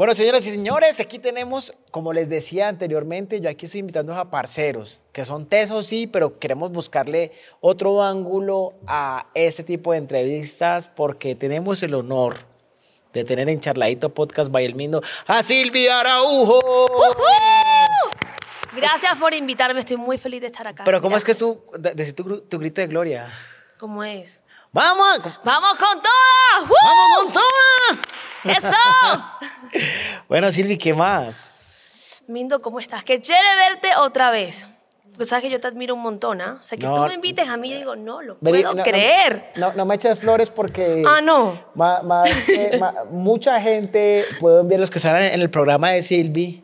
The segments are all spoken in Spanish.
Bueno, señoras y señores, aquí tenemos, como les decía anteriormente, yo aquí estoy invitando a parceros, que son tesos, sí, pero queremos buscarle otro ángulo a este tipo de entrevistas porque tenemos el honor de tener en Charladito Podcast by a Silvia Araujo. Gracias por invitarme, estoy muy feliz de estar acá. Pero ¿cómo es que tú, tu, grito de gloria? ¿Cómo es? ¡Vamos! ¡Vamos con todas! ¡Vamos con todas! ¡Eso! bueno, Silvi, ¿qué más? Mindo, ¿cómo estás? Qué chévere verte otra vez. sabes que yo te admiro un montón, ¿ah? O sea, que tú me invites a mí digo, no lo puedo creer. No, no, me eches flores porque. Ah, no. Eh, mucha gente, puedo enviar los que salen en el programa de Silvi,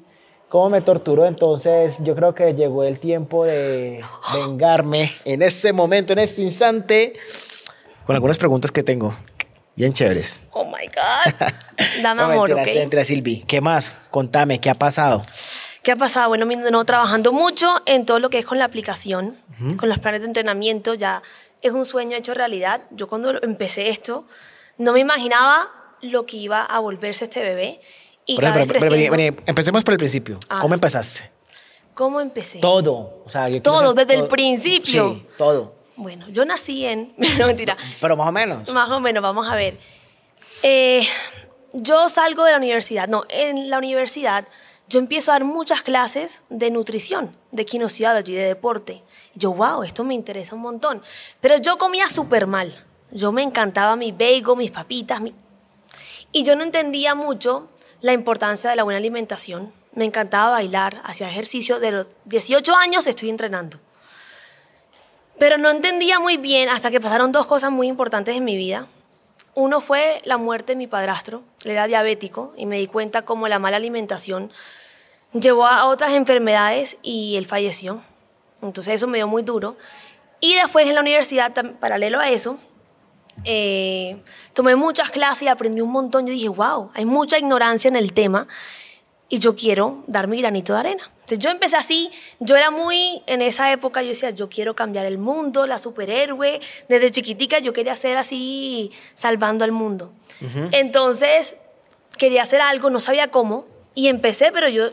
cómo me torturó. Entonces, yo creo que llegó el tiempo de vengarme en este momento, en este instante, con algunas preguntas que tengo. Bien chéveres. Oh my God. Dame amor, mentiras, ¿ok? Entre Silvi. ¿Qué más? Contame, ¿qué ha pasado? ¿Qué ha pasado? Bueno, no trabajando mucho en todo lo que es con la aplicación, con los planes de entrenamiento. Ya es un sueño hecho realidad. Yo cuando empecé esto, no me imaginaba lo que iba a volverse este bebé. Y empecemos por el principio. Ah. ¿Cómo empezaste? ¿Cómo empecé? Todo. todo, desde el principio. Sí, todo. Bueno, yo nací en... mentira. Pero más o menos. Más o menos, vamos a ver. Eh, yo salgo de la universidad. No, en la universidad yo empiezo a dar muchas clases de nutrición, de y de deporte. Yo, wow, esto me interesa un montón. Pero yo comía súper mal. Yo me encantaba mi bagel, mis papitas. Mi... Y yo no entendía mucho la importancia de la buena alimentación. Me encantaba bailar, hacía ejercicio. De los 18 años estoy entrenando. Pero no entendía muy bien hasta que pasaron dos cosas muy importantes en mi vida. Uno fue la muerte de mi padrastro, él era diabético y me di cuenta cómo la mala alimentación llevó a otras enfermedades y él falleció. Entonces eso me dio muy duro. Y después en la universidad, paralelo a eso, eh, tomé muchas clases y aprendí un montón. Yo dije, wow, hay mucha ignorancia en el tema y yo quiero dar mi granito de arena. Entonces, yo empecé así, yo era muy, en esa época yo decía, yo quiero cambiar el mundo, la superhéroe, desde chiquitica yo quería ser así, salvando al mundo. Entonces, quería hacer algo, no sabía cómo, y empecé, pero yo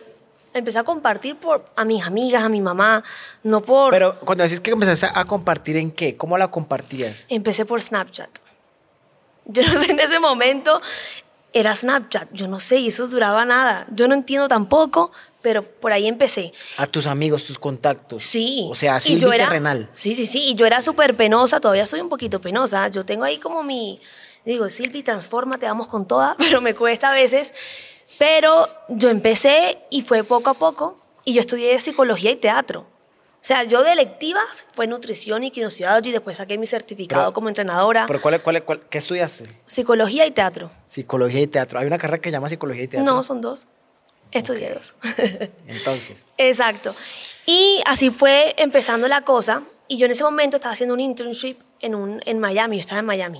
empecé a compartir por a mis amigas, a mi mamá, no por... Pero cuando decís que empezaste a compartir, ¿en qué? ¿Cómo la compartías? Empecé por Snapchat. Yo no sé, en ese momento era Snapchat, yo no sé, y eso duraba nada. Yo no entiendo tampoco, pero por ahí empecé. A tus amigos, tus contactos. Sí. O sea, así terrenal. Sí, sí, sí. Y yo era súper penosa, todavía soy un poquito penosa. Yo tengo ahí como mi. Digo, Silvi, transforma te vamos con toda, pero me cuesta a veces. Pero yo empecé y fue poco a poco. Y yo estudié psicología y teatro. O sea, yo de electivas fue nutrición y kinesiología y después saqué mi certificado como entrenadora. ¿Pero cuál, cuál, qué estudiaste? Psicología y teatro. Psicología y teatro. ¿Hay una carrera que llama psicología y teatro? No, son dos. Estudié Entonces. Exacto. Y así fue empezando la cosa. Y yo en ese momento estaba haciendo un internship en, un, en Miami. Yo estaba en Miami.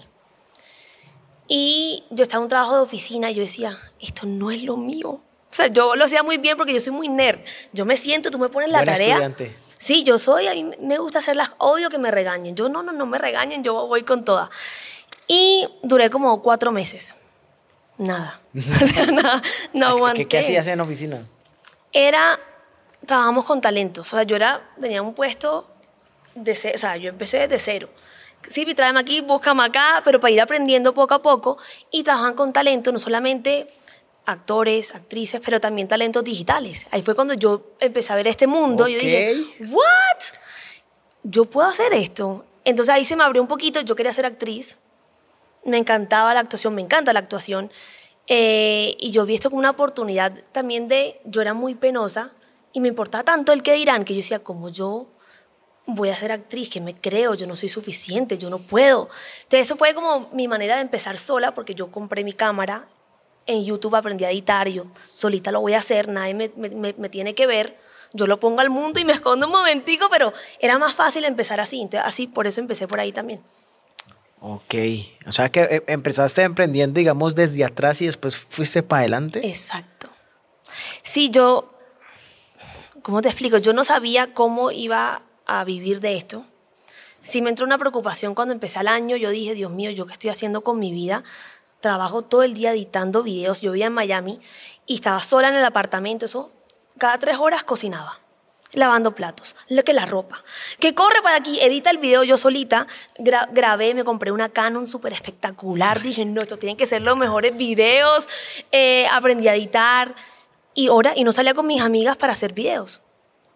Y yo estaba en un trabajo de oficina y yo decía, esto no es lo mío. O sea, yo lo hacía muy bien porque yo soy muy nerd. Yo me siento, tú me pones la tarea. Estudiante. Sí, yo soy, a mí me gusta hacerlas, odio que me regañen. Yo no, no, no me regañen, yo voy con todas. Y duré como cuatro meses. Nada. o sea, nada, no ah, aguanté. ¿Qué, hacías en oficina? Era, trabajamos con talentos. O sea, yo era, tenía un puesto, de, o sea, yo empecé desde cero. Sí, tráeme aquí, búscame acá, pero para ir aprendiendo poco a poco. Y trabajan con talentos, no solamente actores, actrices, pero también talentos digitales. Ahí fue cuando yo empecé a ver este mundo. Yo dije, ¿what? Yo puedo hacer esto. Entonces ahí se me abrió un poquito. Yo quería ser actriz, me encantaba la actuación, me encanta la actuación. Eh, y yo vi esto como una oportunidad también de, yo era muy penosa y me importaba tanto el que dirán, que yo decía, como yo voy a ser actriz, que me creo, yo no soy suficiente, yo no puedo. Entonces eso fue como mi manera de empezar sola, porque yo compré mi cámara, en YouTube aprendí a editar, yo solita lo voy a hacer, nadie me, me, me tiene que ver, yo lo pongo al mundo y me escondo un momentico, pero era más fácil empezar así, entonces así por eso empecé por ahí también. Ok, o sea que eh, empezaste emprendiendo, digamos, desde atrás y después fuiste para adelante. Exacto. Sí, yo, ¿cómo te explico? Yo no sabía cómo iba a vivir de esto. Sí me entró una preocupación cuando empecé el año, yo dije, Dios mío, ¿yo qué estoy haciendo con mi vida? Trabajo todo el día editando videos, yo vivía en Miami y estaba sola en el apartamento, eso, cada tres horas cocinaba lavando platos, lo que la ropa. Que corre para aquí, edita el video yo solita, grabé, me compré una Canon súper espectacular, dije, no, esto tienen que ser los mejores videos, eh, aprendí a editar y ahora, y no salía con mis amigas para hacer videos.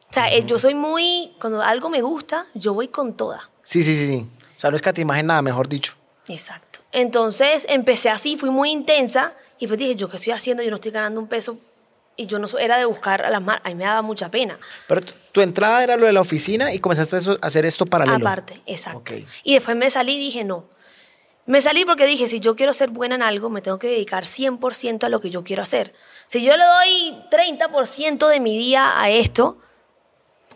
O sea, eh, yo soy muy, cuando algo me gusta, yo voy con toda. Sí, sí, sí, sí. O sea, no es que te imagen nada, mejor dicho. Exacto. Entonces empecé así, fui muy intensa y pues dije, yo qué estoy haciendo, yo no estoy ganando un peso y yo no era de buscar a las malas, a mí me daba mucha pena. Pero tu entrada era lo de la oficina y comenzaste a hacer esto paralelo. Aparte, exacto. Y después me salí y dije, no. Me salí porque dije, si yo quiero ser buena en algo, me tengo que dedicar 100% a lo que yo quiero hacer. Si yo le doy 30% de mi día a esto,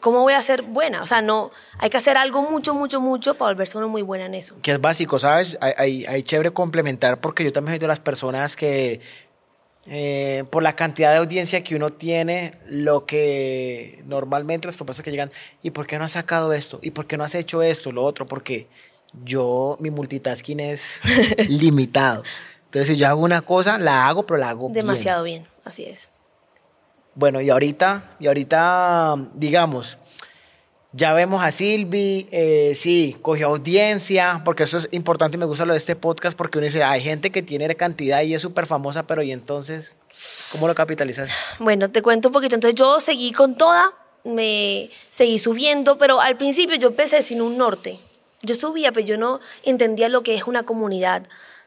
¿cómo voy a ser buena? O sea, no, hay que hacer algo mucho, mucho, mucho para volverse uno muy buena en eso. Que es básico, ¿sabes? Hay, chévere complementar porque yo también soy de las personas que eh, por la cantidad de audiencia que uno tiene, lo que normalmente las propuestas que llegan, ¿y por qué no has sacado esto? ¿Y por qué no has hecho esto? Lo otro, porque yo, mi multitasking es limitado. Entonces, si yo hago una cosa, la hago, pero la hago demasiado bien, bien así es. Bueno, y ahorita, y ahorita, digamos, ya vemos a Silvi, eh, sí, cogió audiencia, porque eso es importante y me gusta lo de este podcast, porque uno dice, hay gente que tiene cantidad y es súper famosa, pero ¿y entonces cómo lo capitalizas? Bueno, te cuento un poquito. Entonces yo seguí con toda, me seguí subiendo, pero al principio yo empecé sin un norte. Yo subía, pero yo no entendía lo que es una comunidad.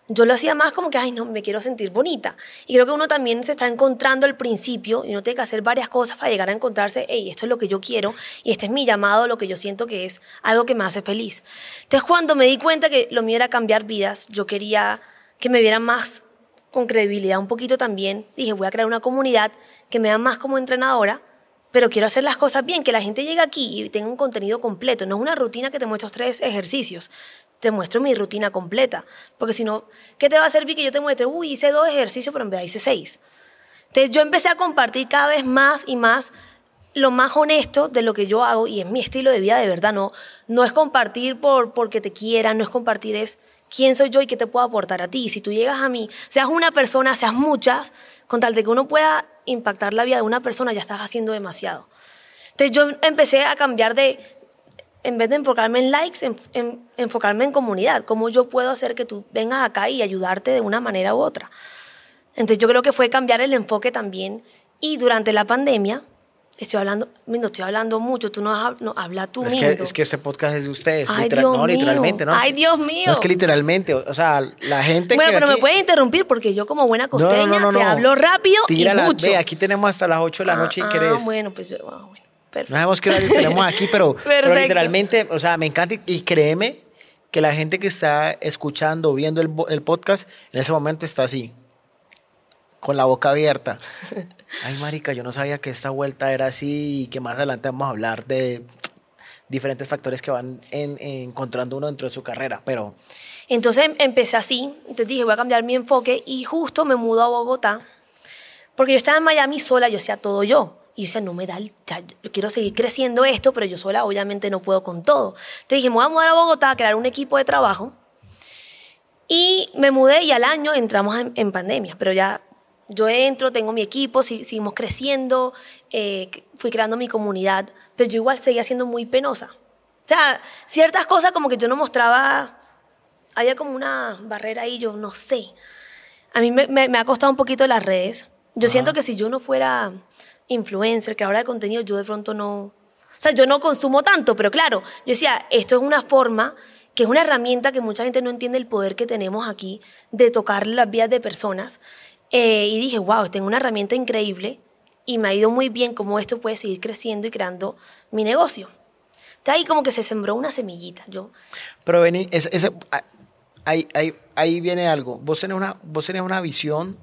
Yo lo hacía más como que, ay, no, me quiero sentir bonita. Y creo que uno también se está encontrando al principio y uno tiene que hacer varias cosas para llegar a encontrarse, hey, esto es lo que yo quiero y este es mi llamado, lo que yo siento que es algo que me hace feliz. Entonces, cuando me di cuenta que lo mío era cambiar vidas, yo quería que me vieran más con credibilidad un poquito también. Dije, voy a crear una comunidad que me vea más como entrenadora, pero quiero hacer las cosas bien, que la gente llegue aquí y tenga un contenido completo. No es una rutina que te muestro tres ejercicios te muestro mi rutina completa. Porque si no, ¿qué te va a servir que yo te muestre? Uy, hice dos ejercicios, pero en verdad hice seis. Entonces yo empecé a compartir cada vez más y más lo más honesto de lo que yo hago y es mi estilo de vida de verdad. No, no es compartir por, porque te quieran, no es compartir, es quién soy yo y qué te puedo aportar a ti. Si tú llegas a mí, seas una persona, seas muchas, con tal de que uno pueda impactar la vida de una persona, ya estás haciendo demasiado. Entonces yo empecé a cambiar de, en vez de enfocarme en likes, en, enfocarme en comunidad, cómo yo puedo hacer que tú vengas acá y ayudarte de una manera u otra. Entonces yo creo que fue cambiar el enfoque también y durante la pandemia, estoy hablando, no estoy hablando mucho, tú no, habla tú. Es que, es que este podcast es de ustedes, no, literalmente, ¿no? Ay, Dios mío. No es que literalmente, o, sea, la gente... Bueno, pero me puedes interrumpir porque yo como buena costeña te hablo rápido y mucho. Ve, aquí tenemos hasta las 8 de la ah, noche y ah, querés. Pues ah, bueno, pues... No sabemos qué horario estaremos aquí, pero, pero, literalmente, o sea, me encanta y, créeme que la gente que está escuchando, viendo el, podcast, en ese momento está así, con la boca abierta. Ay, marica, yo no sabía que esta vuelta era así y que más adelante vamos a hablar de diferentes factores que van encontrando uno dentro de su carrera, pero... Entonces em, empecé así, entonces dije, voy a cambiar mi enfoque y justo me mudo a Bogotá, porque yo estaba en Miami sola, yo hacía todo yo. Y yo decía, no me da el... quiero seguir creciendo esto, pero yo sola obviamente no puedo con todo. te dije, me voy a mudar a Bogotá a crear un equipo de trabajo. Y me mudé y al año entramos en, pandemia, pero ya yo entro, tengo mi equipo, seguimos creciendo, eh, fui creando mi comunidad, pero yo igual seguía siendo muy penosa. O sea, ciertas cosas como que yo no mostraba, había como una barrera ahí, yo no sé. A mí me, ha costado un poquito las redes. Yo siento que si yo no fuera influencer, ahora de contenido, yo de pronto no... O sea, yo no consumo tanto, pero claro, yo decía, esto es una forma que es una herramienta que mucha gente no entiende el poder que tenemos aquí de tocar las vidas de personas. Eh, y dije, wow, tengo una herramienta increíble y me ha ido muy bien cómo esto puede seguir creciendo y creando mi negocio. De ahí como que se sembró una semillita. Yo. Pero vení, ah, ahí, ahí, viene algo. Vos tenés una, vos tenés una visión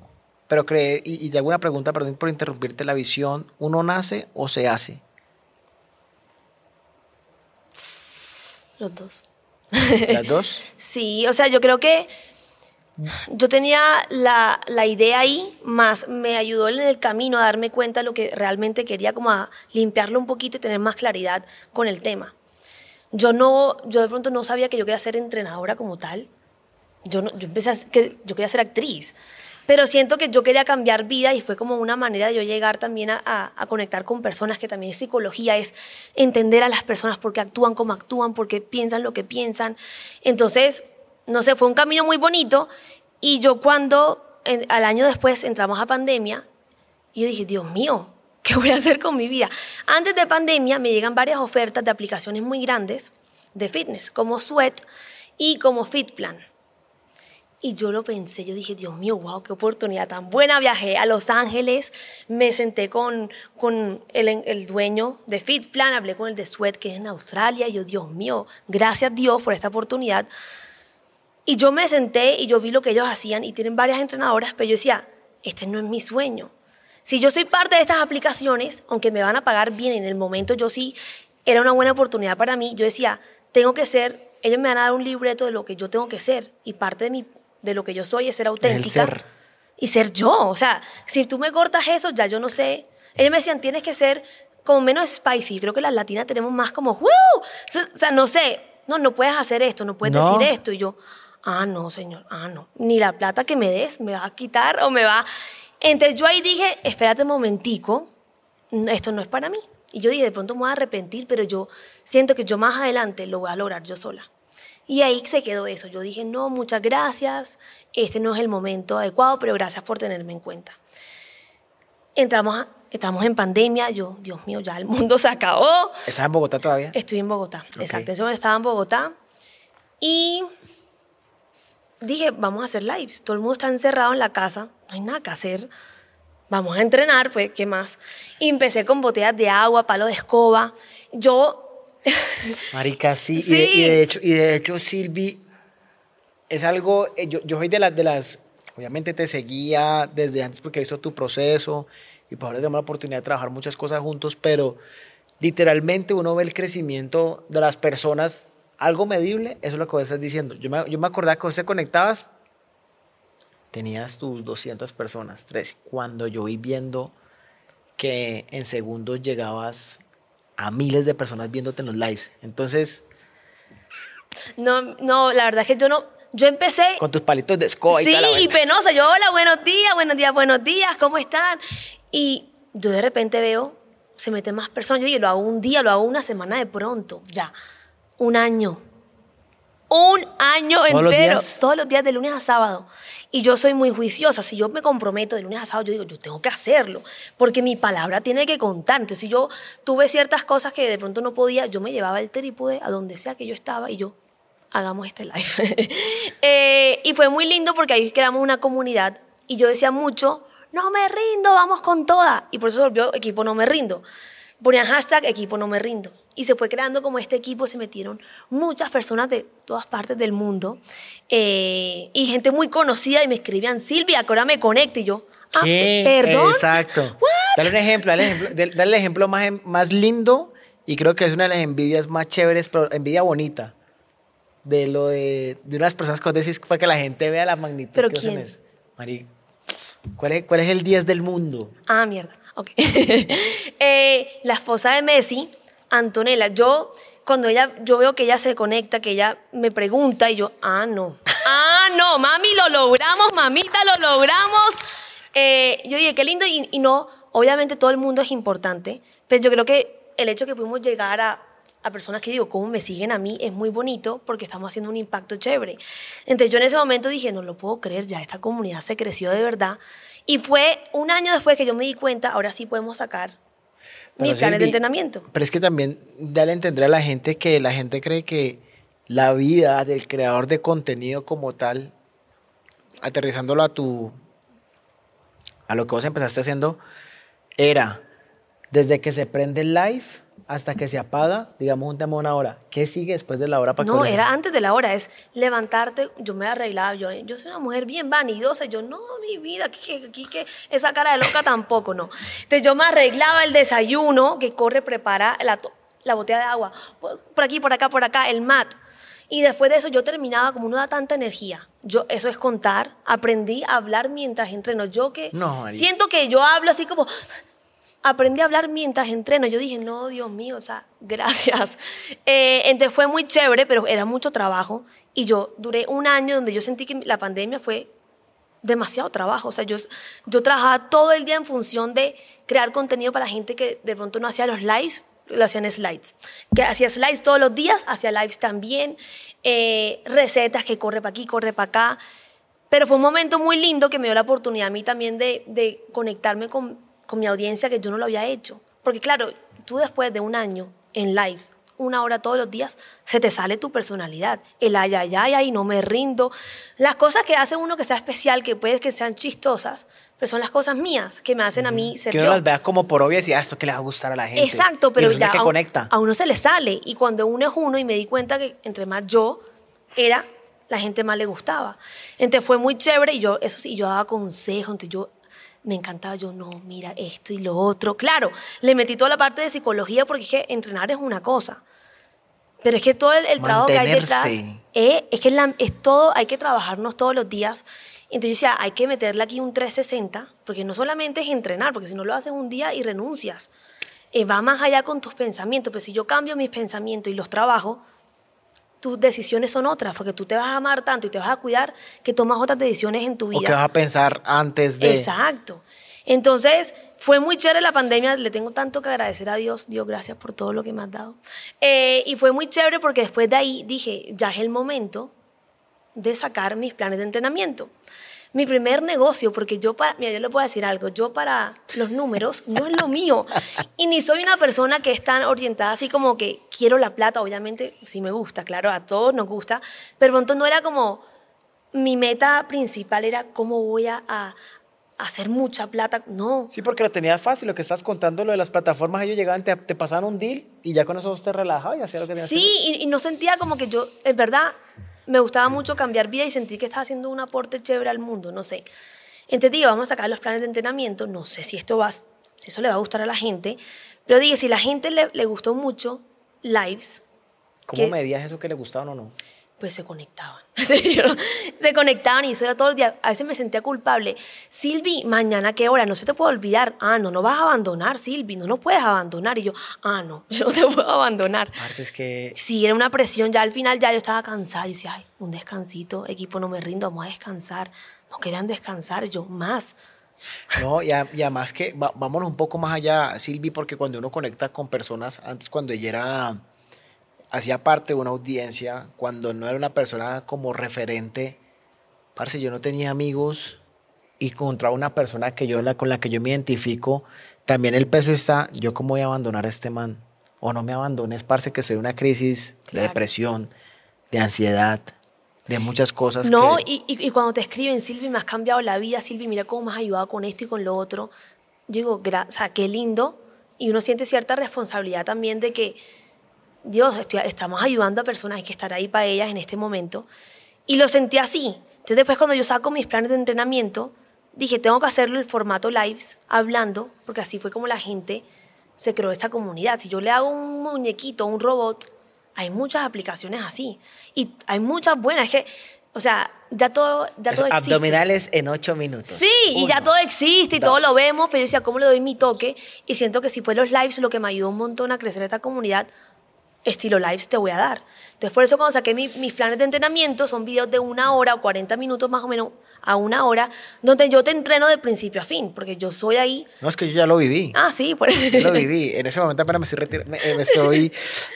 pero y, y te pregunta, perdón por interrumpirte la visión, ¿uno nace o se hace? Los dos. ¿Las dos? sí, o sea, yo creo que yo tenía la, idea ahí, más me ayudó en el camino a darme cuenta de lo que realmente quería, como a limpiarlo un poquito y tener más claridad con el tema. Yo no, yo de pronto no sabía que yo quería ser entrenadora como tal. Yo, yo empecé que yo quería ser actriz. Pero siento que yo quería cambiar vida y fue como una manera de yo llegar también a, conectar con personas, que también es psicología, es entender a las personas por qué actúan como actúan, por qué piensan lo que piensan. Entonces, no sé, fue un camino muy bonito y yo cuando al año después entramos a pandemia, yo dije, Dios mío, ¿qué voy a hacer con mi vida? Antes de pandemia me llegan varias ofertas de aplicaciones muy grandes de fitness, como Sweat y como Fitplan. Y yo lo pensé, yo dije, Dios mío, wow, qué oportunidad tan buena. Viajé a Los Ángeles, me senté con, con el, el dueño de Fitplan, hablé con el de Sweat, que es en Australia. Y yo, Dios mío, gracias Dios por esta oportunidad. Y yo me senté y yo vi lo que ellos hacían y tienen varias entrenadoras, pero yo decía, este no es mi sueño. Si yo soy parte de estas aplicaciones, aunque me van a pagar bien en el momento, yo sí, era una buena oportunidad para mí. Yo decía, tengo que ser, ellos me van a dar un libreto de lo que yo tengo que ser y parte de mi de lo que yo soy es ser auténtica. Y ser yo. O sea, si tú me cortas eso, ya yo no sé. Ellos me decían, tienes que ser como menos spicy. Yo creo que las latinas tenemos más como, ¡wow! O sea, no sé. No, no puedes hacer esto, no puedes decir esto. Y yo, ah, no, señor, ah, no. Ni la plata que me des me va a quitar o me va. Entonces yo ahí dije, espérate un momentico, esto no es para mí. Y yo dije, de pronto me voy a arrepentir, pero yo siento que yo más adelante lo voy a lograr yo sola. Y ahí se quedó eso. Yo dije, no, muchas gracias, este no es el momento adecuado, pero gracias por tenerme en cuenta. Entramos, en pandemia, yo, Dios mío, ya el mundo se acabó. ¿Estás en Bogotá todavía? Estoy en Bogotá, exacto. estaba en Bogotá y dije, vamos a hacer lives. Todo el mundo está encerrado en la casa, no hay nada que hacer. Vamos a entrenar, pues, ¿qué más? Y empecé con botellas de agua, palo de escoba. Yo Marica, sí. Y, de, hecho, y de hecho, Silvi, es algo, eh, yo, yo soy de las, de las, obviamente te seguía desde antes porque he visto tu proceso y por ahora tenemos la oportunidad de trabajar muchas cosas juntos, pero literalmente uno ve el crecimiento de las personas, algo medible, eso es lo que vos estás diciendo. Yo me, yo me acordaba que te conectabas, tenías tus 200 personas, tres. Cuando yo vi viendo que en segundos llegabas a miles de personas viéndote en los lives. Entonces... No, no, la verdad es que yo no, yo empecé. Con tus palitos de escoba y Sí, y penosa. Yo, hola, buenos días, buenos días, buenos días, ¿cómo están? Y yo de repente veo, se mete más personas. Yo digo, lo hago un día, lo hago una semana de pronto, ya. Un año un año entero, todos los días de lunes a sábado. Y yo soy muy juiciosa, si yo me comprometo de lunes a sábado, yo digo, yo tengo que hacerlo, porque mi palabra tiene que contar. Entonces, si yo tuve ciertas cosas que de pronto no podía, yo me llevaba el trípode a donde sea que yo estaba y yo, hagamos este live. Eh, y fue muy lindo porque ahí creamos una comunidad y yo decía mucho, no me rindo, vamos con toda. Y por eso volvió equipo no me rindo. Ponían hashtag equipo no me rindo y se fue creando como este equipo, se metieron muchas personas de todas partes del mundo eh, y gente muy conocida y me escribían, Silvia, que ahora me conecte. y yo, ah, ¿Qué? perdón. Exacto. Dale un ejemplo, dale, ejemplo, el ejemplo más, em, más lindo y creo que es una de las envidias más chéveres, pero envidia bonita de lo de, de unas personas que vos decís fue que la gente vea la magnitud. ¿Pero quién? ¿cuál es, ¿cuál es el 10 del mundo? Ah, mierda. Okay. Eh, la esposa de Messi, Antonella, yo cuando ella, yo veo que ella se conecta, que ella me pregunta y yo, ah, no. ah, no, mami, lo logramos, mamita, lo logramos. Eh, yo dije, qué lindo y, y, no, obviamente todo el mundo es importante, pero yo creo que el hecho que pudimos llegar a, a personas que digo, ¿cómo me siguen a mí? Es muy bonito porque estamos haciendo un impacto chévere. Entonces yo en ese momento dije, no lo puedo creer, ya esta comunidad se creció de verdad. Y fue un año después que yo me di cuenta, ahora sí podemos sacar mi plan de entrenamiento. Pero es que también dale a entender a la gente que la gente cree que la vida del creador de contenido como tal, aterrizándolo a tu. a lo que vos empezaste haciendo, era desde que se prende el live hasta que se apaga, digamos un tema de una hora. ¿Qué sigue después de la hora? Para no, era antes de la hora, es levantarte, yo me arreglaba, yo, yo soy una mujer bien vanidosa, yo no, mi vida, aquí, que esa cara de loca tampoco, no. Entonces yo me arreglaba el desayuno, que corre, prepara la, botella de agua, por aquí, por acá, por acá, el mat. Y después de eso yo terminaba como no da tanta energía. Yo, eso es contar, aprendí a hablar mientras entreno. Yo que siento que yo hablo así como aprendí a hablar mientras entreno. Yo dije, no, Dios mío, o sea, gracias. Eh, entonces fue muy chévere, pero era mucho trabajo. Y yo duré un año donde yo sentí que la pandemia fue demasiado trabajo. O sea, yo, yo trabajaba todo el día en función de crear contenido para la gente que de pronto no hacía los lives, lo hacían slides. Que hacía slides todos los días, hacía lives también, eh, recetas que corre para aquí, corre para acá. Pero fue un momento muy lindo que me dio la oportunidad a mí también de conectarme con con mi audiencia que yo no lo había hecho. Porque claro, tú después de un año en lives, una hora todos los días, se te sale tu personalidad. El ay, ay, ay, ay, no me rindo. Las cosas que hace uno que sea especial, que puede que sean chistosas, pero son las cosas mías que me hacen a mí ser que yo. las veas como por obvias y ah, esto que le va a gustar a la gente. Exacto, pero ya que a, conecta. a uno se le sale. Y cuando uno es uno y me di cuenta que entre más yo era la gente más le gustaba. Entonces fue muy chévere y yo, eso sí, yo daba consejos, entonces yo me encantaba. Yo, no, mira, esto y lo otro. Claro, le metí toda la parte de psicología porque es entrenar es una cosa. Pero es que todo el, trabajo que hay detrás, eh, es que es todo, hay que trabajarnos todos los días. Entonces yo decía, hay que meterle aquí un 360, porque no solamente es entrenar, porque si no lo haces un día y renuncias. Eh, va más allá con tus pensamientos, pero si yo cambio mis pensamientos y los trabajo, tus decisiones son otras, porque tú te vas a amar tanto y te vas a cuidar que tomas otras decisiones en tu vida. O que vas a pensar antes de... Exacto. Entonces, fue muy chévere la pandemia, le tengo tanto que agradecer a Dios, Dios gracias por todo lo que me has dado. Eh, y fue muy chévere porque después de ahí dije, ya es el momento de sacar mis planes de entrenamiento mi primer negocio, porque yo para, mira, yo le puedo decir algo, yo para los números no es lo mío. Y ni soy una persona que es tan orientada así como que quiero la plata, obviamente, sí me gusta, claro, a todos nos gusta, pero pronto no era como, mi meta principal era cómo voy a, hacer mucha plata. No. Sí, porque lo tenía fácil. Lo que estás contando, lo de las plataformas, ellos llegaban, te, te pasaban un deal y ya con eso te relajaba y hacía lo que tenías Sí, que Y, y, no sentía como que yo, en verdad, me gustaba mucho cambiar vida y sentir que estaba haciendo un aporte chévere al mundo, no sé. Entonces dije, vamos a sacar los planes de entrenamiento, no sé si esto va, si eso le va a gustar a la gente, pero dije, si la gente le, gustó mucho, lives. ¿Cómo medías eso que le gustaba o no? pues se conectaban. se conectaban y eso era todo el día. A veces me sentía culpable. Silvi, mañana qué hora, no se te puede olvidar. Ah, no, no vas a abandonar, Silvi, no no puedes abandonar. Y yo, ah, no, yo no te puedo abandonar. Es que... Sí, era una presión. Ya al final ya yo estaba cansada. Yo decía, ay, un descansito, equipo, no me rindo, vamos a descansar. No querían descansar, yo más. No, y, además que vámonos un poco más allá, Silvi, porque cuando uno conecta con personas, antes cuando ella era hacía parte de una audiencia, cuando no era una persona como referente, parce, yo no tenía amigos y contra una persona que yo, la, con la que yo me identifico, también el peso está, yo cómo voy a abandonar a este man, o no me abandones, parce, que soy una crisis de depresión, de ansiedad, de muchas cosas. No, y, y, cuando te escriben, Silvi, me has cambiado la vida, Silvi, mira cómo me has ayudado con esto y con lo otro. Yo digo, o sea, qué lindo. Y uno siente cierta responsabilidad también de que, Dios, estoy, estamos ayudando a personas, hay que estar ahí para ellas en este momento. Y lo sentí así. Entonces después cuando yo saco mis planes de entrenamiento, dije, tengo que hacerlo en formato lives, hablando, porque así fue como la gente se creó esta comunidad. Si yo le hago un muñequito, un robot, hay muchas aplicaciones así. Y hay muchas buenas. que, o sea, ya todo, ya todo existe. Abdominales en ocho minutos. Sí, y ya todo existe y todo lo vemos, pero yo decía, ¿cómo le doy mi toque? Y siento que si fue los lives lo que me ayudó un montón a crecer esta comunidad estilo lives te voy a dar. Entonces, por eso cuando saqué mis planes de entrenamiento, son videos de una hora o 40 minutos más o menos a una hora, donde yo te entreno de principio a fin, porque yo soy ahí. No, es que yo ya lo viví. Ah, sí, por eso. Yo lo viví. En ese momento apenas estoy, eh, me estoy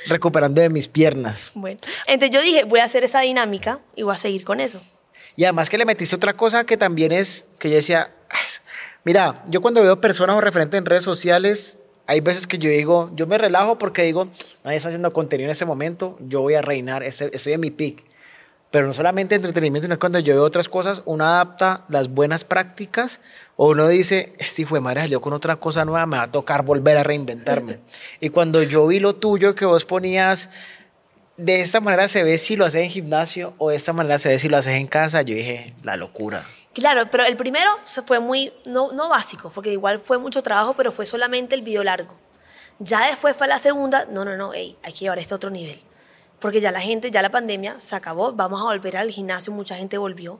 recuperando de mis piernas. Bueno, entonces yo dije, voy a hacer esa dinámica y voy a seguir con eso. Y además que le metiste otra cosa que también es, que yo decía, mira, yo cuando veo personas o referentes en redes sociales, hay veces que yo digo, yo me relajo porque digo, nadie está haciendo contenido en ese momento, yo voy a reinar, estoy en mi peak. Pero no solamente entretenimiento, sino cuando yo veo otras cosas, uno adapta las buenas prácticas o uno dice, este hijo de salió con otra cosa nueva, me va a tocar volver a reinventarme. y cuando yo vi lo tuyo que vos ponías, de esta manera se ve si lo haces en gimnasio o de esta manera se ve si lo haces en casa. Yo dije, la locura. Claro, pero el primero fue muy, no, no básico, porque igual fue mucho trabajo, pero fue solamente el video largo. Ya después fue la segunda, no, no, no, hey, hay que llevar esto a otro nivel. Porque ya la gente, ya la pandemia se acabó, vamos a volver al gimnasio, mucha gente volvió,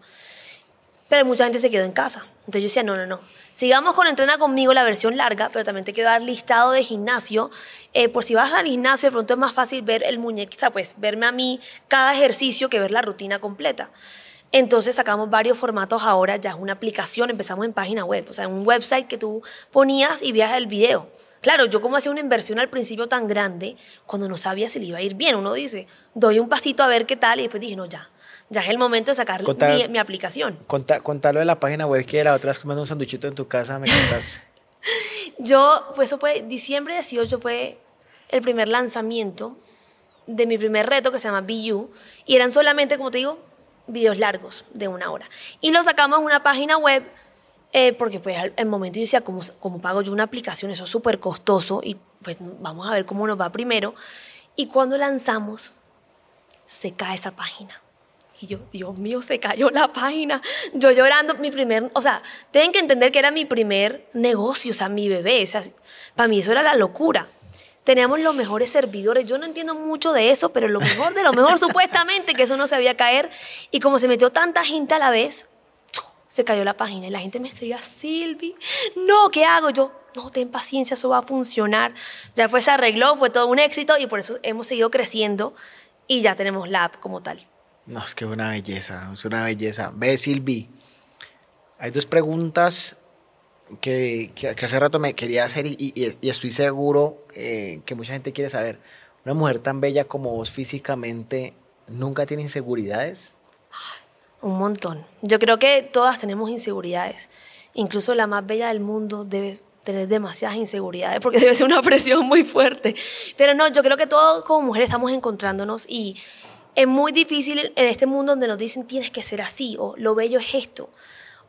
pero mucha gente se quedó en casa. Entonces yo decía, no, no, no. Sigamos con Entrena conmigo, la versión larga, pero también te quiero dar listado de gimnasio. Eh, por si vas al gimnasio, de pronto es más fácil ver el muñeco, pues verme a mí cada ejercicio que ver la rutina completa. Entonces sacamos varios formatos ahora, ya es una aplicación, empezamos en página web, o sea, un website que tú ponías y veías el video. Claro, yo como hacía una inversión al principio tan grande, cuando no sabía si le iba a ir bien, uno dice, doy un pasito a ver qué tal y después dije, no, ya, ya es el momento de sacar mi, aplicación. Conta, contalo de la página web que era otra comiendo un sanduchito en tu casa, me contaste. yo, pues eso fue, diciembre 18 fue el primer lanzamiento de mi primer reto que se llama BU y eran solamente, como te digo, videos largos de una hora. Y lo sacamos en una página web eh, porque pues al, momento yo decía, como ¿cómo, pago yo una aplicación? Eso es súper costoso y pues vamos a ver cómo nos va primero. Y cuando lanzamos, se cae esa página. Y yo, Dios mío, se cayó la página. Yo llorando, mi primer, o sea, tienen que entender que era mi primer negocio, o sea, mi bebé, o sea, para mí eso era la locura. Teníamos los mejores servidores, yo no entiendo mucho de eso, pero lo mejor de lo mejor supuestamente, que eso no se había caer. Y como se metió tanta gente a la vez, se cayó la página y la gente me escribía, Silvi, no, ¿qué hago? Yo, no, ten paciencia, eso va a funcionar. Ya fue, se arregló, fue todo un éxito y por eso hemos seguido creciendo y ya tenemos la app como tal. No, es que es una belleza, es una belleza. Ve, Silvi, hay dos preguntas que, que, hace rato me quería hacer y, estoy seguro eh, que mucha gente quiere saber. Una mujer tan bella como vos físicamente, ¿nunca tiene inseguridades? Un montón. Yo creo que todas tenemos inseguridades. Incluso la más bella del mundo debe tener demasiadas inseguridades porque debe ser una presión muy fuerte. Pero no, yo creo que todos como mujeres estamos encontrándonos y es muy difícil en este mundo donde nos dicen tienes que ser así, o lo bello es esto,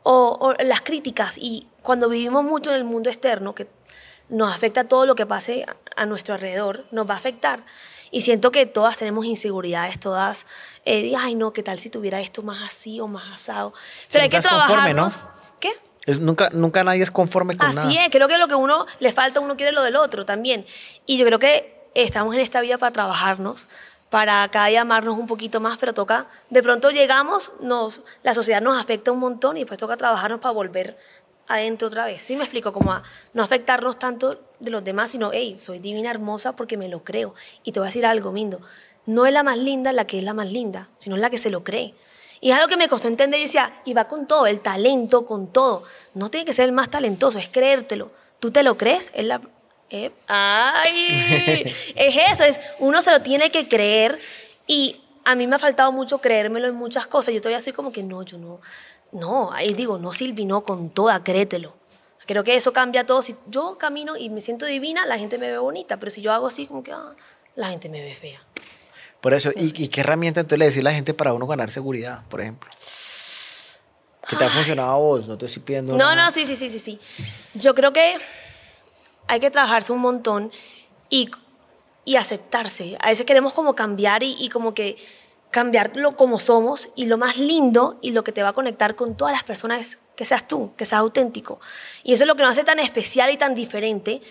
o, las críticas. Y cuando vivimos mucho en el mundo externo, que nos afecta todo lo que pase a nuestro alrededor, nos va a afectar. Y siento que todas tenemos inseguridades, todas, eh, ay no, ¿qué tal si tuviera esto más así o más asado? Pero hay que trabajarnos. ¿Qué? nunca, nunca nadie es conforme con Así es, creo que lo que uno le falta, uno quiere lo del otro también. Y yo creo que estamos en esta vida para trabajarnos, para cada día amarnos un poquito más, pero toca, de pronto llegamos, nos, la sociedad nos afecta un montón y pues toca trabajarnos para volver adentro otra vez. Sí me explico, como a no afectarnos tanto de los demás, sino, hey, soy divina, hermosa porque me lo creo. Y te voy a decir algo, Mindo, no es la más linda la que es la más linda, sino la que se lo cree. Y es algo que me costó entender, yo decía, y va con todo, el talento, con todo. No tiene que ser el más talentoso, es creértelo. Tú te lo crees, es la eh, ¡Ay! es eso, es, uno se lo tiene que creer y a mí me ha faltado mucho creérmelo en muchas cosas. Yo todavía soy como que no, yo no. No, ahí digo, no, Silvi, no, con toda, créetelo. Creo que eso cambia todo. Si yo camino y me siento divina, la gente me ve bonita, pero si yo hago así, como que ah, la gente me ve fea. Por eso, ¿y, qué herramienta entonces le decís a la gente para uno ganar seguridad, por ejemplo? ¿qué te ha funcionado a vos, no te estoy pidiendo. No, no, sí, sí, sí, sí, sí. Yo creo que hay que trabajarse un montón y, y aceptarse. A veces queremos como cambiar y, y como que cambiarlo como somos y lo más lindo y lo que te va a conectar con todas las personas es que seas tú, que seas auténtico. Y eso es lo que nos hace tan especial y tan diferente.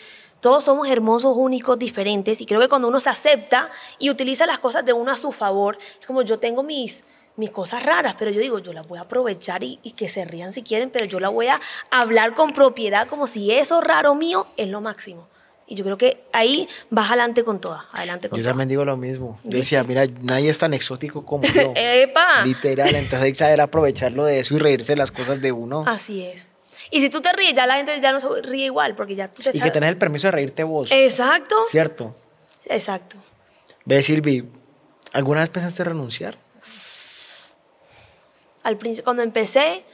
Todos somos hermosos, únicos, diferentes y creo que cuando uno se acepta y utiliza las cosas de uno a su favor, es como yo tengo mis mis cosas raras, pero yo digo, yo las voy a aprovechar y, que se rían si quieren, pero yo la voy a hablar con propiedad como si eso raro mío es lo máximo. Y yo creo que ahí vas adelante con todas, adelante con Yo también digo lo mismo. Yo decía, mira, nadie es tan exótico como yo. ¡Epa! Literal, entonces hay que saber aprovecharlo de eso y reírse las cosas de uno. Así es. Y si tú te ríes, ya la gente ya no se ríe igual, porque ya tú te Y que tenés el permiso de reírte vos. Exacto. ¿Cierto? Exacto. Ve, Silvi, ¿alguna vez pensaste renunciar? al cuando empecé,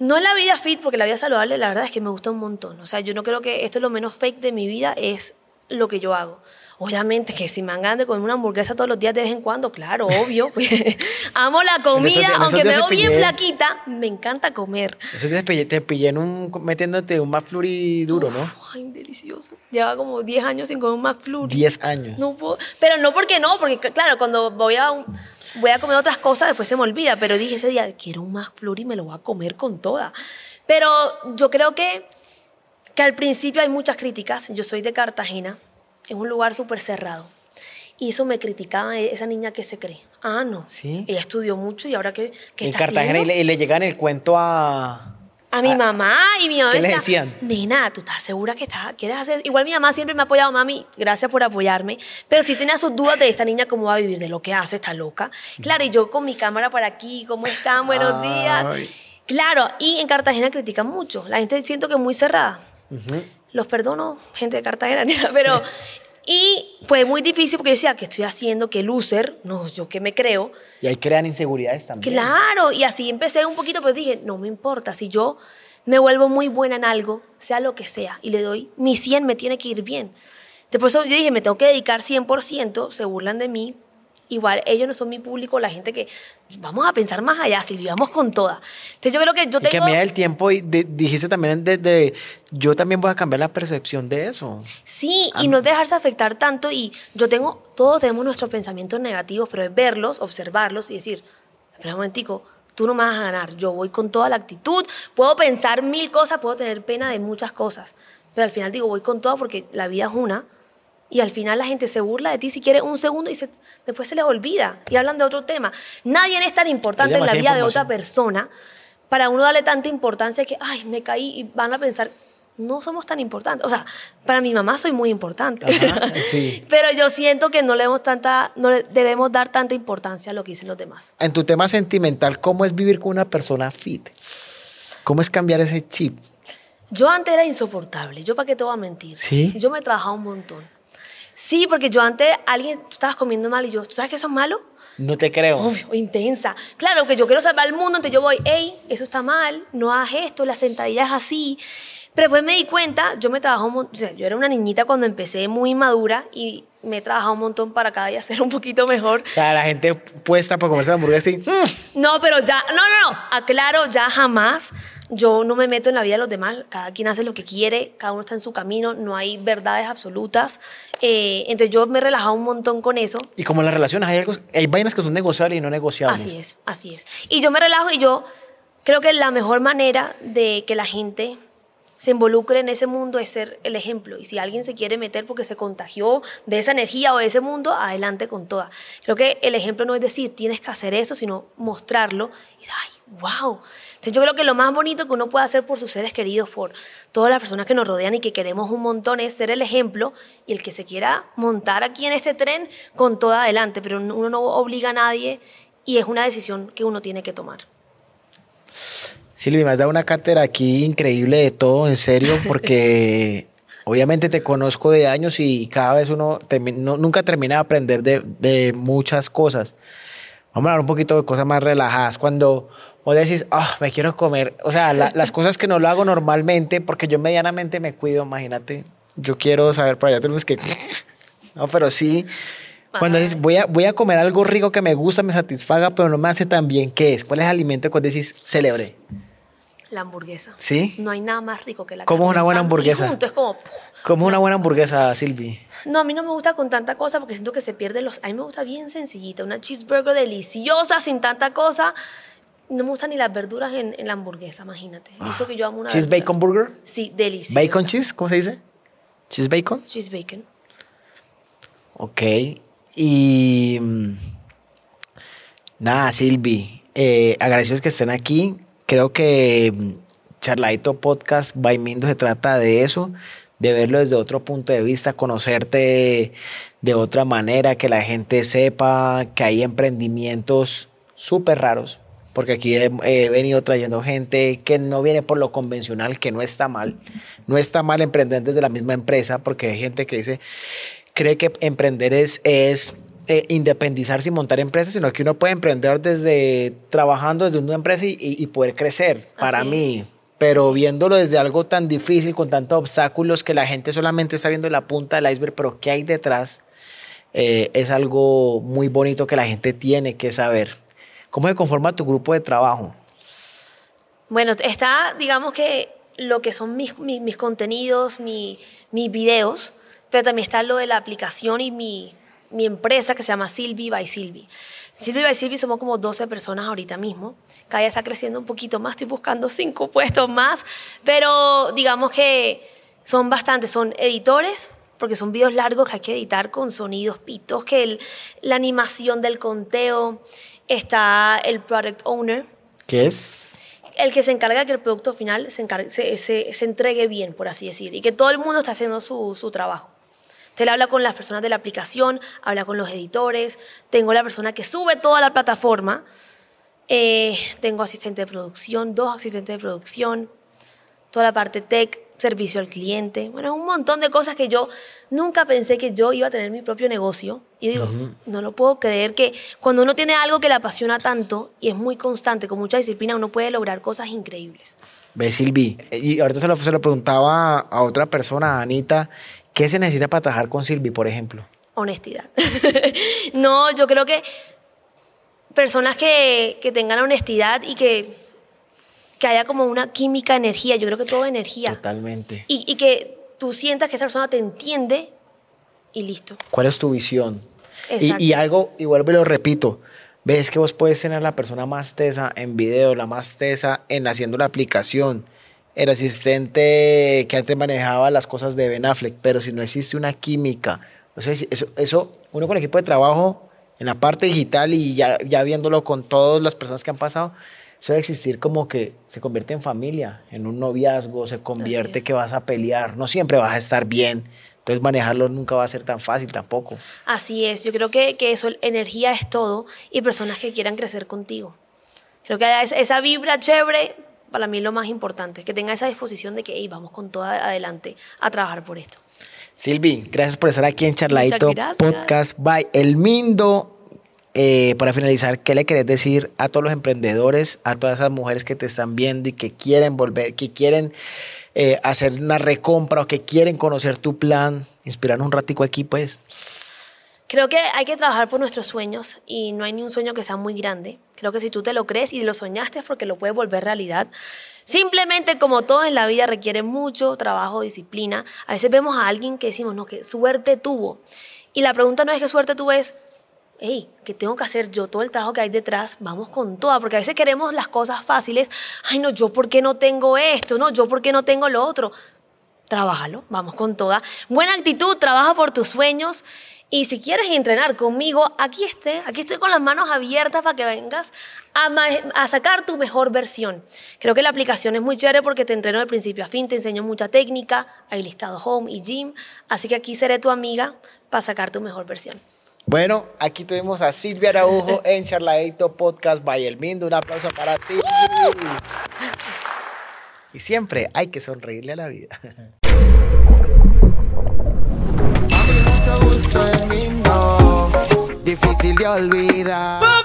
no la vida fit, porque la vida saludable, la verdad es que me gusta un montón. O sea, yo no creo que esto es lo menos fake de mi vida, es lo que yo hago. Obviamente que si me han de comer una hamburguesa todos los días de vez en cuando, claro, obvio. Pues. Amo la comida, aunque me veo bien flaquita, me encanta comer. Eso te pillé, un, metiéndote un McFlurry duro, ¿no? Ay, delicioso. Lleva como 10 años sin comer un McFlurry. 10 años. pero no porque no, porque claro, cuando voy a voy a comer otras cosas, después se me olvida, pero dije ese día, quiero un McFlurry y me lo voy a comer con toda. Pero yo creo que, que al principio hay muchas críticas. Yo soy de Cartagena, en un lugar súper cerrado. Y eso me criticaba e-, esa niña que se cree. Ah, no. ¿Sí? Ella estudió mucho y ahora que qué está Cartagena haciendo? Y, le, y le, llegan el cuento a... A mi mamá y mi mamá ¿Qué le decían? Nena, ¿tú estás segura que estás, quieres hacer Igual mi mamá siempre me ha apoyado, mami, gracias por apoyarme. Pero sí tenía sus dudas de esta niña, cómo va a vivir, de lo que hace, está loca. Claro, y yo con mi cámara para aquí, ¿cómo están? Buenos días. Claro, y en Cartagena critican mucho. La gente siento que es muy cerrada. Uh los perdono, gente de Cartagena, pero... Y fue muy difícil porque yo decía, ¿qué estoy haciendo? ¿Qué loser? No, yo qué me creo. Y ahí crean inseguridades también. Claro, y así empecé un poquito, pero dije, no me importa, si yo me vuelvo muy buena en algo, sea lo que sea, y le doy mi 100, me tiene que ir bien. Después yo dije, me tengo que dedicar 100%, se burlan de mí, igual ellos no son mi público, la gente que vamos a pensar más allá, si vivamos con toda, Entonces yo creo que yo tengo... Y que mira el tiempo y dijiste también desde de, yo también voy a cambiar la percepción de eso. Sí, ah, y no dejarse afectar tanto y yo tengo, todos tenemos nuestros pensamientos negativos, pero es verlos, observarlos y decir, espera un momentico, tú no me vas a ganar, yo voy con toda la actitud, puedo pensar mil cosas, puedo tener pena de muchas cosas, pero al final digo, voy con toda porque la vida es una y al final la gente se burla de ti si quiere un segundo y después se les olvida y hablan de otro tema. Nadie es tan importante en la vida de otra persona para uno darle tanta importancia que, ay, me caí y van a pensar, no somos tan importantes. O sea, para mi mamá soy muy importante. Pero yo siento que no le, debemos tanta, no debemos dar tanta importancia a lo que dicen los demás. En tu tema sentimental, ¿cómo es vivir con una persona fit? ¿Cómo es cambiar ese chip? Yo antes era insoportable, yo para qué te voy a mentir. Yo me trabajaba un montón. Sí, porque yo antes, alguien, tú estabas comiendo mal y yo, ¿tú sabes que eso es malo? No te creo. Obvio, intensa. Claro, que yo quiero salvar al mundo, entonces yo voy, hey, eso está mal, no hagas esto, la sentadilla es así. Pero después me di cuenta, yo me trabajo, o sea, yo era una niñita cuando empecé muy madura, y me he trabajado un montón para cada día ser un poquito mejor. O sea, la gente puesta para comerse hamburguesa y... Mm". No, pero ya, no, no, no, aclaro, ya jamás yo no me meto en la vida de los demás, cada quien hace lo que quiere, cada uno está en su camino, no hay verdades absolutas. Eh, entonces yo me he relajado un montón con eso. Y como en las relaciones hay, hay vainas que son negociables y no negociables. Así es, así es. Y yo me relajo y yo creo que la mejor manera de que la gente se involucre en ese mundo es ser el ejemplo. Y si alguien se quiere meter porque se contagió de esa energía o de ese mundo, adelante con toda. Creo que el ejemplo no es decir tienes que hacer eso, sino mostrarlo y ay, wow yo creo que lo más bonito que uno puede hacer por sus seres queridos, por todas las personas que nos rodean y que queremos un montón, es ser el ejemplo y el que se quiera montar aquí en este tren con todo adelante, pero uno no obliga a nadie y es una decisión que uno tiene que tomar. Silvi, me has dado una cátedra aquí increíble de todo, en serio, porque obviamente te conozco de años y cada vez uno nunca termina de aprender de, de, muchas cosas. Vamos a hablar un poquito de cosas más relajadas. Cuando, o decís, ah, me quiero comer, o sea, las cosas que no lo hago normalmente, porque yo medianamente me cuido, imagínate, yo quiero saber para allá tenemos que... No, pero sí, cuando dices, voy a, voy a comer algo rico que me gusta, me satisfaga, pero no me hace tan bien, ¿qué es? ¿Cuál es el alimento que decís, celebre? La hamburguesa. ¿Sí? No hay nada más rico que la ¿Cómo es una buena hamburguesa? es como... una buena hamburguesa, Silvi? No, a mí no me gusta con tanta cosa porque siento que se pierde los... A mí me gusta bien sencillita, una cheeseburger deliciosa, sin tanta cosa. No me gustan ni las verduras en, la hamburguesa, imagínate. Ah. que yo ¿Cheese bacon burger? Sí, delicioso. ¿Bacon cheese? ¿Cómo se dice? ¿Cheese bacon? Cheese bacon. Ok. Y. Mm, nada, Silvi. Eh, agradecidos que estén aquí. Creo que mm, Charladito Podcast by Mindo se trata de eso, de verlo desde otro punto de vista, conocerte de otra manera, que la gente sepa que hay emprendimientos súper raros, porque aquí he, venido trayendo gente que no viene por lo convencional, que no está mal. No está mal emprender desde la misma empresa, porque hay gente que dice, cree que emprender es, es eh, independizarse y montar empresas, sino que uno puede emprender desde trabajando desde una empresa y, poder crecer. Para mí, pero viéndolo desde algo tan difícil, con tantos obstáculos, que la gente solamente está viendo la punta del iceberg, pero qué hay detrás, eh, es algo muy bonito que la gente tiene que saber. ¿Cómo es conforma tu grupo de trabajo? Bueno, está, digamos que lo que son mis, mis, contenidos, mis videos, pero también está lo de la aplicación y mi, mi empresa que se llama Silvi by Silvi. Silvi by Silvi somos como 12 personas ahorita mismo. Cada día está creciendo un poquito más, estoy buscando cinco puestos más, pero digamos que son bastantes, son editores, porque son videos largos que hay que editar con sonidos, pitos, que la animación del conteo, está el product owner. ¿Qué es? El que se encarga de que el producto final se, se, entregue bien, por así decir, y que todo el mundo está haciendo su, su trabajo. Usted habla con las personas de la aplicación, habla con los editores, tengo la persona que sube toda la plataforma, eh, tengo asistente de producción, dos asistentes de producción, toda la parte tech, servicio al cliente, bueno, un montón de cosas que yo nunca pensé que yo iba a tener mi propio negocio. Y digo, no lo puedo creer que cuando uno tiene algo que le apasiona tanto y es muy constante, con mucha disciplina, uno puede lograr cosas increíbles. Ve, Silvi, y ahorita se lo, preguntaba a otra persona, Anita, ¿qué se necesita para trabajar con Silvi, por ejemplo? Honestidad. no, yo creo que personas que, que tengan honestidad y que que haya como una química, energía. Yo creo que todo energía. Totalmente. Y, que tú sientas que esa persona te entiende y listo. ¿Cuál es tu visión? Exacto. Y, algo, y vuelvo y lo repito, ves que vos puedes tener la persona más tesa en video, la más tesa en haciendo la aplicación, el asistente que antes manejaba las cosas de Ben Affleck, pero si no existe una química, eso, eso, eso uno con el equipo de trabajo en la parte digital y ya, ya viéndolo con todas las personas que han pasado, eso de existir como que se convierte en familia, en un noviazgo, se convierte que vas a pelear, no siempre vas a estar bien, entonces manejarlo nunca va a ser tan fácil tampoco. Así es, yo creo que, que eso, energía es todo y personas que quieran crecer contigo. Creo que esa vibra chévere, para mí es lo más importante, que tenga esa disposición de que vamos con toda adelante a trabajar por esto. Silvi, gracias por estar aquí en Charladito Podcast by El Mindo. Eh, para finalizar, ¿qué le querés decir a todos los emprendedores, a todas esas mujeres que te están viendo y que quieren volver, que quieren eh, hacer una recompra o que quieren conocer tu plan? Inspirarnos un ratico aquí, pues. Creo que hay que trabajar por nuestros sueños y no hay ni un sueño que sea muy grande. Creo que si tú te lo crees y lo soñaste es porque lo puedes volver realidad. Simplemente como todo en la vida requiere mucho trabajo, disciplina. A veces vemos a alguien que decimos, no, que suerte tuvo. Y la pregunta no es qué suerte tuvo, es hey, ¿qué tengo que hacer yo? Todo el trabajo que hay detrás, vamos con toda, porque a veces queremos las cosas fáciles, ay no, yo por qué no tengo esto, no, yo por qué no tengo lo otro. Trabájalo, vamos con toda. Buena actitud, trabaja por tus sueños. Y si quieres entrenar conmigo, aquí estoy. aquí estoy con las manos abiertas para que vengas a, a, sacar tu mejor versión. Creo que la aplicación es muy chévere porque te entreno de principio a fin, te enseño mucha técnica, hay listado home y gym, así que aquí seré tu amiga para sacar tu mejor versión. Bueno, aquí tuvimos a Silvia Araujo en Charladito Podcast by El Mindo. Un aplauso para Silvia. Y siempre hay que sonreírle a la vida. Difícil de olvidar.